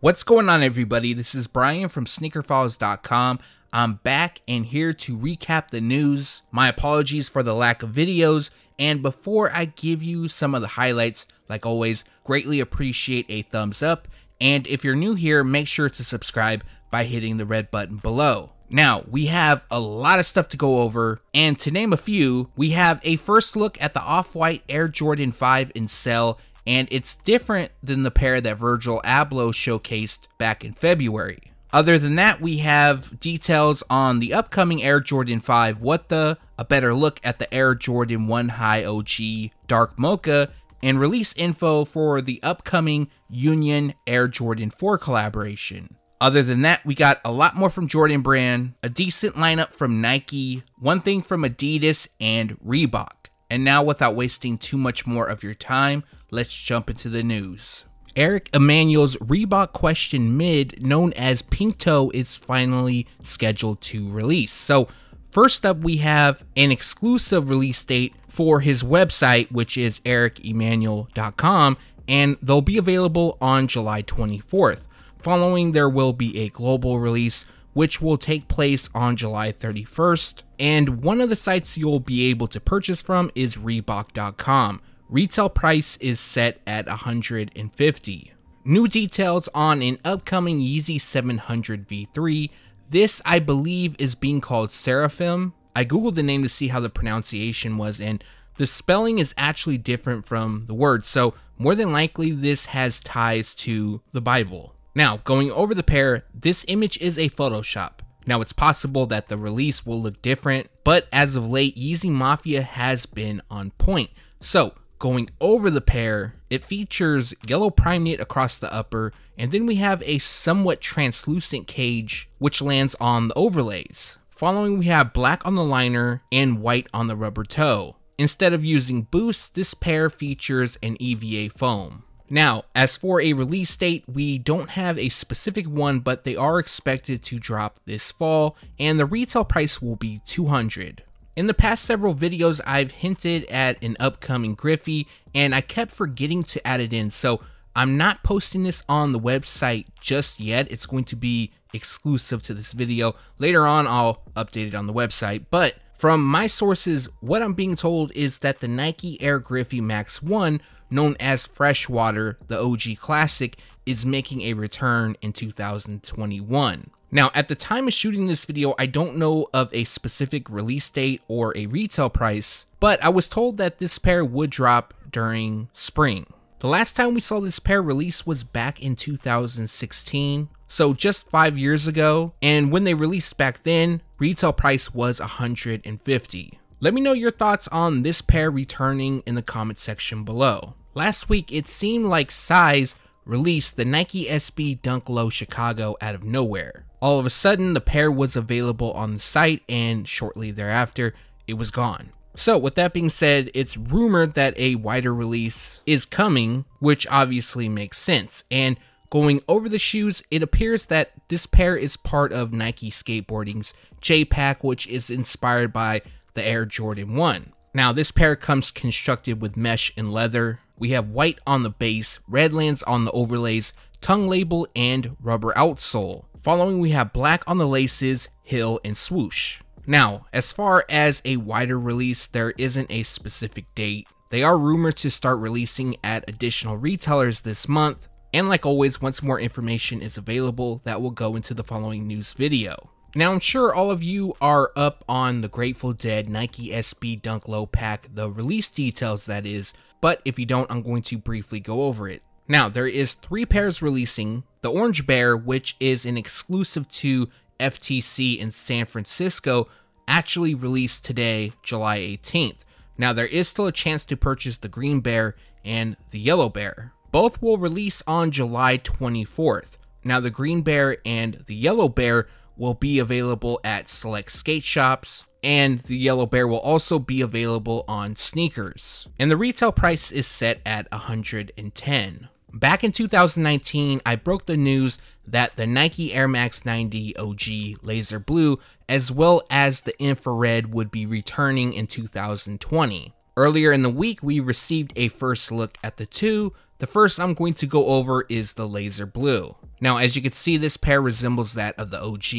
What's going on, everybody? This is Brian from sneakerfiles.com. I'm back and here to recap the news. My apologies for the lack of videos. And before I give you some of the highlights, like always, greatly appreciate a thumbs up. And if you're new here, make sure to subscribe by hitting the red button below. Now, we have a lot of stuff to go over, and to name a few, we have a first look at the Off White Air Jordan 5 in sale and it's different than the pair that Virgil Abloh showcased back in February. Other than that, we have details on the upcoming Air Jordan 5 What the, a better look at the Air Jordan 1 High OG Dark Mocha, and release info for the upcoming Union Air Jordan 4 collaboration. Other than that, we got a lot more from Jordan Brand, a decent lineup from Nike, one thing from Adidas and Reebok. And now, without wasting too much more of your time, let's jump into the news. Eric Emanuel's Reebok Question Mid, known as Pinto, is finally scheduled to release. So, First up, we have an exclusive release date for his website, which is ericemanuel.com, and they'll be available on July 24th. Following, there will be a global release which will take place on July 31st. And one of the sites you'll be able to purchase from is Reebok.com. Retail price is set at 150. New details on an upcoming Yeezy 700 V3. This, I believe, is being called Seraphim. I googled the name to see how the pronunciation was, and the spelling is actually different from the word, so more than likely this has ties to the Bible. Now, going over the pair, this image is a Photoshop. Now, it's possible that the release will look different, but as of late, Yeezy Mafia has been on point. So, going over the pair, it features yellow prime knit across the upper, and then we have a somewhat translucent cage which lands on the overlays. Following, we have black on the liner and white on the rubber toe. Instead of using boost, this pair features an EVA foam. Now, as for a release date, we don't have a specific one, but they are expected to drop this fall, and the retail price will be 200. In the past several videos, I've hinted at an upcoming Griffey, and I kept forgetting to add it in, so I'm not posting this on the website just yet. It's going to be exclusive to this video. Later on, I'll update it on the website, but from my sources, what I'm being told is that the Nike Air Griffey Max 1 known as Freshwater, the OG classic, is making a return in 2021. Now, at the time of shooting this video, I don't know of a specific release date or a retail price, but I was told that this pair would drop during spring. The last time we saw this pair release was back in 2016, so just 5 years ago, and when they released back then, retail price was 150. Let me know your thoughts on this pair returning in the comment section below. Last week, it seemed like size released the Nike SB Dunk Low Chicago out of nowhere. All of a sudden, the pair was available on the site, and shortly thereafter, it was gone. So, with that being said, it's rumored that a wider release is coming, which obviously makes sense. And going over the shoes, it appears that this pair is part of Nike Skateboarding's J Pack, which is inspired by the Air Jordan 1. Now, this pair comes constructed with mesh and leather. We have white on the base, redlands on the overlays, tongue label, and rubber outsole. Following, we have black on the laces, heel, and swoosh. Now, as far as a wider release, there isn't a specific date. They are rumored to start releasing at additional retailers this month, and like always, once more information is available, that will go into the following news video. Now, I'm sure all of you are up on the Grateful Dead Nike SB Dunk Low Pack, the release details that is, but if you don't, I'm going to briefly go over it. Now, there is three pairs releasing, the Orange Bear, which is an exclusive to FTC in San Francisco, actually released today, July 18th. Now, there is still a chance to purchase the Green Bear and the Yellow Bear. Both will release on July 24th. Now, the Green Bear and the Yellow Bear will be available at select skate shops, and the Yellow Bear will also be available on sneakers. And the retail price is set at 110. Back in 2019, I broke the news that the Nike Air Max 90 OG Laser Blue as well as the infrared would be returning in 2020. Earlier in the week, we received a first look at the two. The first I'm going to go over is the Laser Blue. Now, as you can see, this pair resembles that of the OG.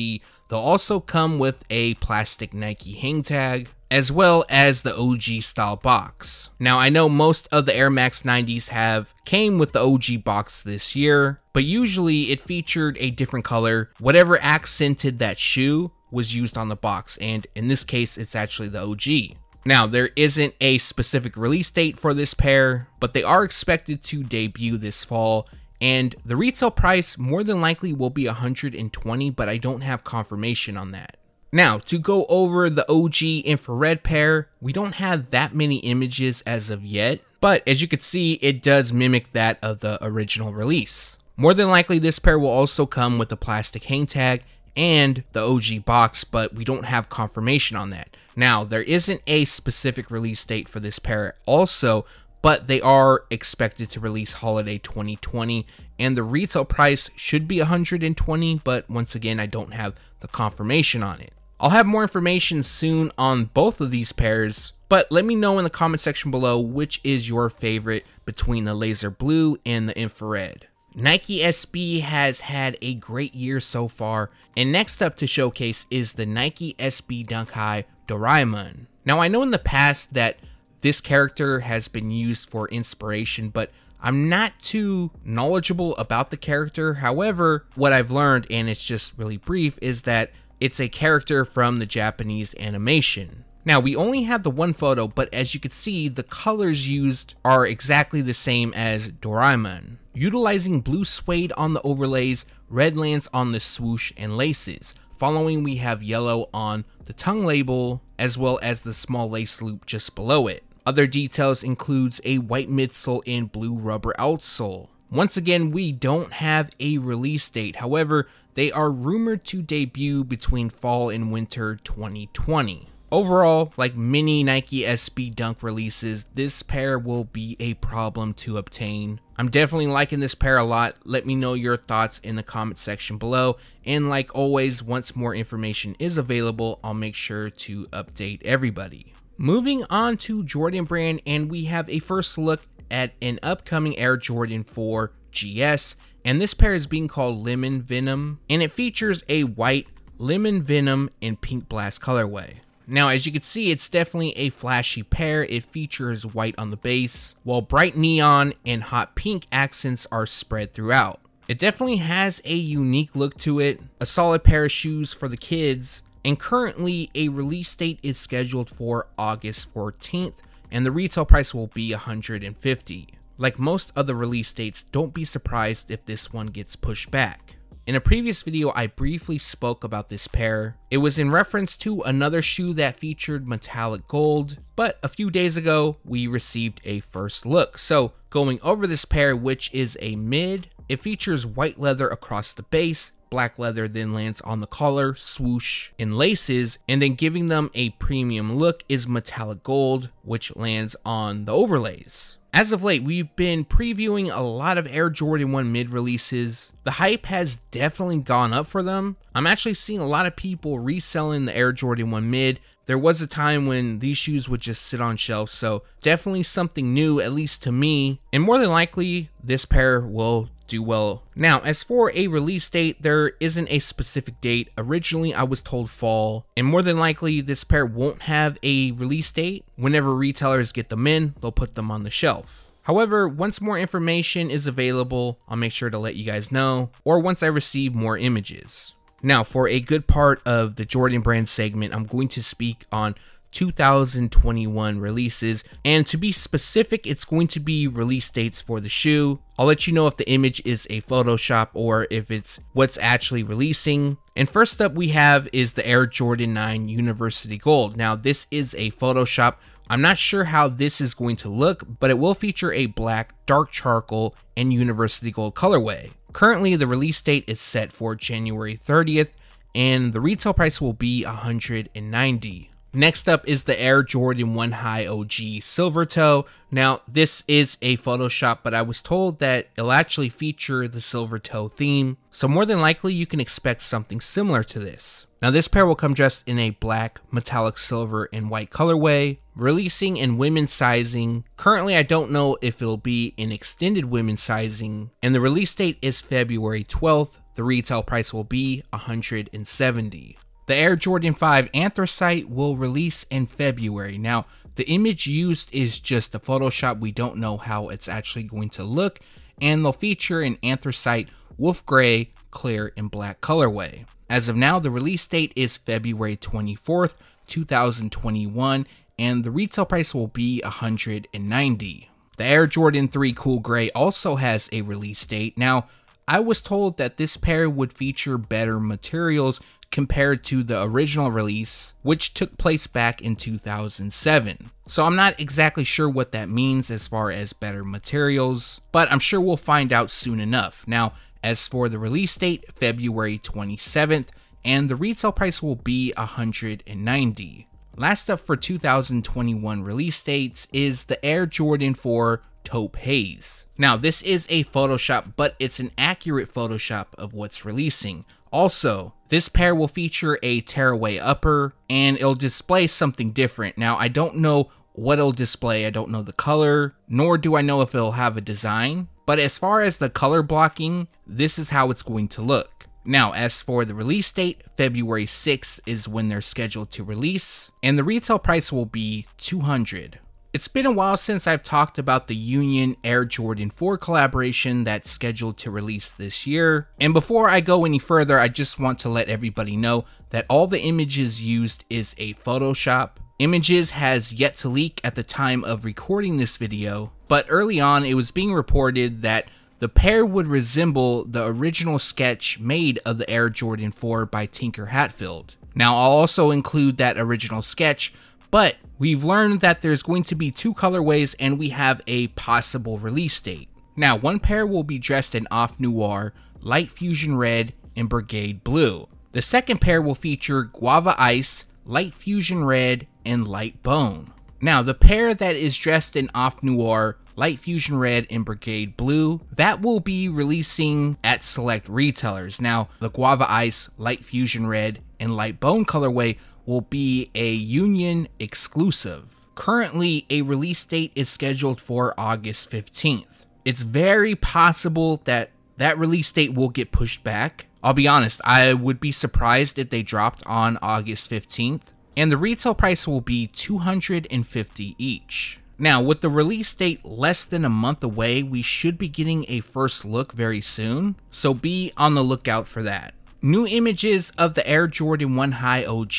They'll also come with a plastic Nike hang tag, as well as the OG style box. Now I know most of the Air Max 90s have came with the OG box this year, but usually it featured a different color. Whatever accented that shoe was used on the box, and in this case, it's actually the OG. Now, there isn't a specific release date for this pair, but they are expected to debut this fall, and the retail price more than likely will be 120, but I don't have confirmation on that. Now, to go over the OG infrared pair, we don't have that many images as of yet, but as you can see, it does mimic that of the original release. More than likely, this pair will also come with a plastic hang tag, and the OG box, but we don't have confirmation on that. Now, there isn't a specific release date for this pair also, but they are expected to release holiday 2020 and the retail price should be 120, but once again, I don't have the confirmation on it. I'll have more information soon on both of these pairs, but let me know in the comment section below which is your favorite between the laser blue and the infrared. Nike SB has had a great year so far, and next up to showcase is the Nike SB Dunk High Doraemon. Now I know in the past that this character has been used for inspiration, but I'm not too knowledgeable about the character. However, what I've learned, and it's just really brief, is that it's a character from the Japanese animation. Now, we only have the one photo, but as you can see, the colors used are exactly the same as Doraemon utilizing blue suede on the overlays, red lance on the swoosh and laces. Following, we have yellow on the tongue label, as well as the small lace loop just below it. Other details includes a white midsole and blue rubber outsole. Once again, we don't have a release date. However, they are rumored to debut between fall and winter 2020. Overall, like many Nike SB Dunk releases, this pair will be a problem to obtain. I'm definitely liking this pair a lot. Let me know your thoughts in the comment section below. And like always, once more information is available, I'll make sure to update everybody. Moving on to Jordan Brand, and we have a first look at an upcoming Air Jordan 4 GS. And this pair is being called Lemon Venom, and it features a white Lemon Venom and Pink Blast colorway. Now, as you can see, it's definitely a flashy pair. It features white on the base, while bright neon and hot pink accents are spread throughout. It definitely has a unique look to it, a solid pair of shoes for the kids, and currently a release date is scheduled for August 14th, and the retail price will be 150. Like most other release dates, don't be surprised if this one gets pushed back. In a previous video, I briefly spoke about this pair. It was in reference to another shoe that featured metallic gold, but a few days ago, we received a first look. So going over this pair, which is a mid, it features white leather across the base, black leather then lands on the collar, swoosh, and laces, and then giving them a premium look is metallic gold, which lands on the overlays. As of late, we've been previewing a lot of Air Jordan 1 mid releases. The hype has definitely gone up for them. I'm actually seeing a lot of people reselling the Air Jordan 1 mid. There was a time when these shoes would just sit on shelves, so definitely something new, at least to me. And more than likely, this pair will do well. Now, as for a release date, there isn't a specific date. Originally, I was told fall, and more than likely, this pair won't have a release date. Whenever retailers get them in, they'll put them on the shelf. However, once more information is available, I'll make sure to let you guys know, or once I receive more images. Now, for a good part of the Jordan brand segment, I'm going to speak on 2021 releases. And to be specific, it's going to be release dates for the shoe. I'll let you know if the image is a Photoshop or if it's what's actually releasing. And first up we have is the Air Jordan 9 University Gold. Now this is a Photoshop. I'm not sure how this is going to look, but it will feature a black, dark charcoal, and University Gold colorway. Currently, the release date is set for January 30th, and the retail price will be 190. Next up is the Air Jordan 1 High OG Silver Toe. Now, this is a Photoshop, but I was told that it'll actually feature the Silver Toe theme, so more than likely you can expect something similar to this. Now, this pair will come dressed in a black, metallic silver, and white colorway, releasing in women's sizing. Currently, I don't know if it'll be in extended women's sizing, and the release date is February 12th. The retail price will be 170. The Air Jordan 5 anthracite will release in February. Now, the image used is just a Photoshop. We don't know how it's actually going to look, and they'll feature an anthracite, wolf gray, clear, and black colorway. As of now, the release date is February 24th, 2021, and the retail price will be 190. The Air Jordan 3 Cool Gray also has a release date. Now, I was told that this pair would feature better materials compared to the original release, which took place back in 2007. So I'm not exactly sure what that means as far as better materials, but I'm sure we'll find out soon enough. Now, as for the release date, February 27th, and the retail price will be 190. Last up for 2021 release dates is the Air Jordan 4 taupe haze. Now, this is a Photoshop, but it's an accurate Photoshop of what's releasing. Also, this pair will feature a tearaway upper and it'll display something different. Now, I don't know what it'll display, I don't know the color, nor do I know if it'll have a design, but as far as the color blocking, this is how it's going to look. Now, as for the release date, February 6th is when they're scheduled to release, and the retail price will be 200. It's been a while since I've talked about the Union Air Jordan 4 collaboration that's scheduled to release this year. And before I go any further, I just want to let everybody know that all the images used is a Photoshop. Images has yet to leak at the time of recording this video, but early on it was being reported that the pair would resemble the original sketch made of the Air Jordan 4 by Tinker Hatfield. Now I'll also include that original sketch but we've learned that there's going to be two colorways and we have a possible release date. Now, one pair will be dressed in off noir, light fusion red, and brigade blue. The second pair will feature guava ice, light fusion red, and light bone. Now, the pair that is dressed in off noir, light fusion red, and brigade blue, that will be releasing at select retailers. Now, the guava ice, light fusion red, and light bone colorway will be a union exclusive. Currently, a release date is scheduled for August 15th. It's very possible that that release date will get pushed back. I'll be honest, I would be surprised if they dropped on August 15th, and the retail price will be 250 each. Now, with the release date less than a month away, we should be getting a first look very soon, so be on the lookout for that. New images of the Air Jordan 1 High OG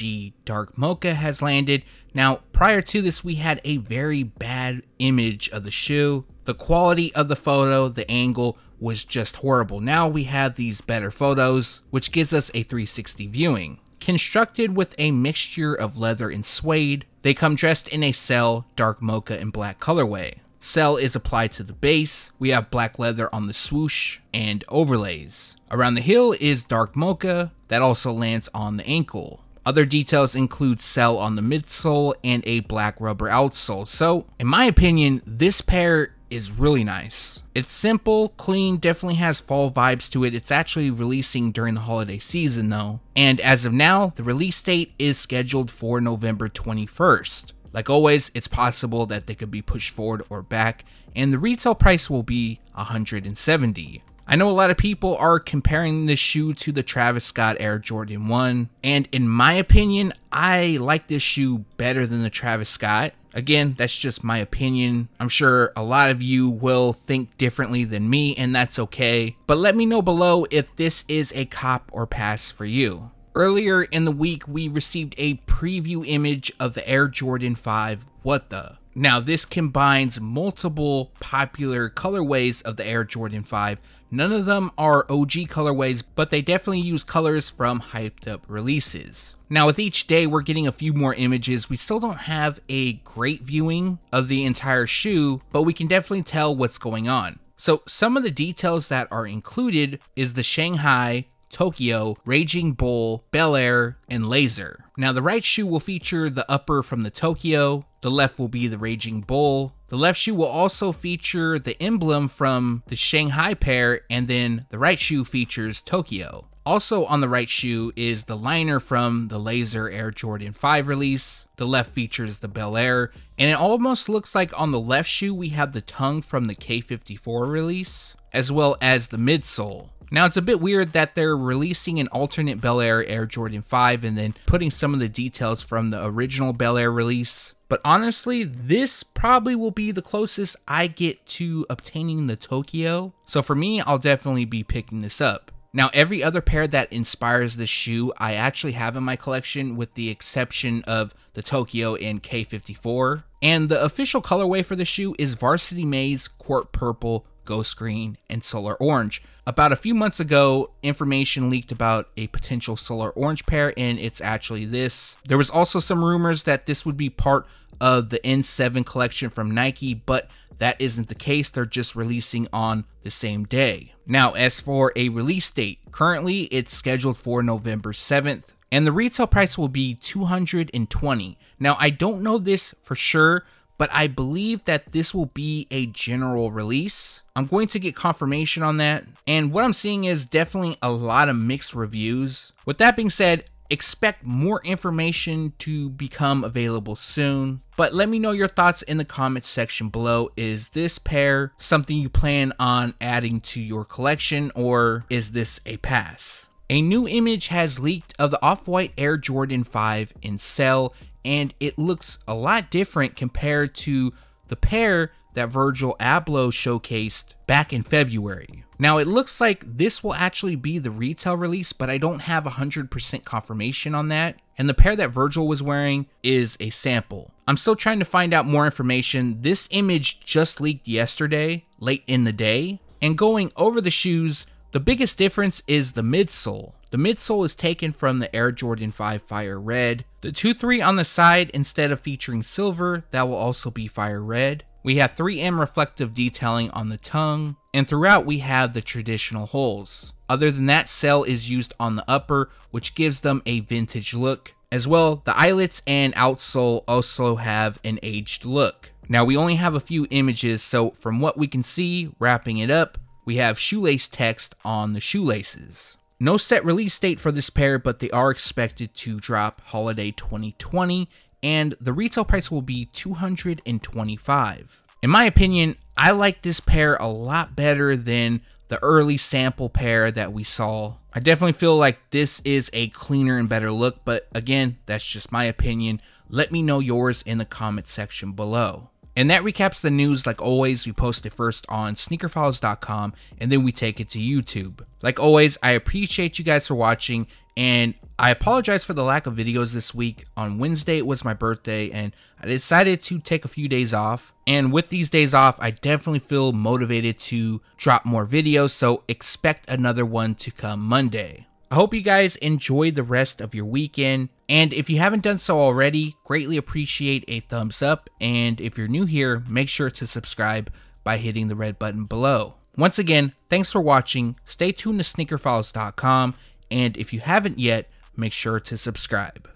Dark Mocha has landed. Now, prior to this, we had a very bad image of the shoe. The quality of the photo, the angle was just horrible. Now we have these better photos, which gives us a 360 viewing. Constructed with a mixture of leather and suede, they come dressed in a cell, dark mocha, and black colorway. Cell is applied to the base. We have black leather on the swoosh and overlays. Around the heel is dark mocha that also lands on the ankle. Other details include Cell on the midsole and a black rubber outsole. So, in my opinion, this pair is really nice. It's simple, clean, definitely has fall vibes to it. It's actually releasing during the holiday season though. And as of now, the release date is scheduled for November 21st. Like always, it's possible that they could be pushed forward or back, and the retail price will be 170. I know a lot of people are comparing this shoe to the Travis Scott Air Jordan 1, and in my opinion, I like this shoe better than the Travis Scott. Again, that's just my opinion. I'm sure a lot of you will think differently than me, and that's okay. But let me know below if this is a cop or pass for you. Earlier in the week, we received a preview image of the Air Jordan 5 What the? Now, this combines multiple popular colorways of the Air Jordan 5. None of them are OG colorways, but they definitely use colors from hyped up releases. Now, with each day, we're getting a few more images. We still don't have a great viewing of the entire shoe, but we can definitely tell what's going on. So, some of the details that are included is the Shanghai Tokyo, Raging Bull, Bel Air, and Laser. Now, the right shoe will feature the upper from the Tokyo, the left will be the Raging Bull. The left shoe will also feature the emblem from the Shanghai pair, and then the right shoe features Tokyo. Also on the right shoe is the liner from the Laser Air Jordan 5 release. The left features the Bel Air, and it almost looks like on the left shoe we have the tongue from the K54 release, as well as the midsole. Now, it's a bit weird that they're releasing an alternate Bel Air Air Jordan 5 and then putting some of the details from the original Bel Air release. But honestly, this probably will be the closest I get to obtaining the Tokyo. So for me, I'll definitely be picking this up. Now, every other pair that inspires this shoe I actually have in my collection, with the exception of the Tokyo and K54. And the official colorway for the shoe is Varsity Maze, Court Purple, Ghost Green, and Solar Orange. About a few months ago, information leaked about a potential Solar Orange pair, and it's actually this. There was also some rumors that this would be part of the N7 collection from Nike, but that isn't the case. They're just releasing on the same day. Now, as for a release date, currently it's scheduled for November 7th, and the retail price will be 220. Now, I don't know this for sure, but I believe that this will be a general release. I'm going to get confirmation on that, and what I'm seeing is definitely a lot of mixed reviews. With that being said, expect more information to become available soon. But let me know your thoughts in the comments section below. Is this pair something you plan on adding to your collection, or is this a pass? A new image has leaked of the Off-White Air Jordan 5 in sale and it looks a lot different compared to the pair that Virgil Abloh showcased back in February. Now it looks like this will actually be the retail release, but I don't have 100% confirmation on that. And the pair that Virgil was wearing is a sample. I'm still trying to find out more information. This image just leaked yesterday, late in the day. And going over the shoes, the biggest difference is the midsole. The midsole is taken from the Air Jordan 5 Fire Red, the 2-3 on the side, instead of featuring silver, that will also be fire red. We have 3M reflective detailing on the tongue, and throughout we have the traditional holes. Other than that, cell is used on the upper, which gives them a vintage look. As well, the eyelets and outsole also have an aged look. Now we only have a few images, so from what we can see, wrapping it up, we have shoelace text on the shoelaces. No set release date for this pair, but they are expected to drop holiday 2020, and the retail price will be 225. In my opinion, I like this pair a lot better than the early sample pair that we saw. I definitely feel like this is a cleaner and better look, but again, that's just my opinion. Let me know yours in the comment section below. And that recaps the news like always. We post it first on sneakerfiles.com and then we take it to YouTube. Like always, I appreciate you guys for watching and I apologize for the lack of videos this week. On Wednesday, it was my birthday and I decided to take a few days off. And with these days off, I definitely feel motivated to drop more videos, so expect another one to come Monday. I hope you guys enjoy the rest of your weekend. And if you haven't done so already, greatly appreciate a thumbs up. And if you're new here, make sure to subscribe by hitting the red button below. Once again, thanks for watching. Stay tuned to sneakerfiles.com. And if you haven't yet, make sure to subscribe.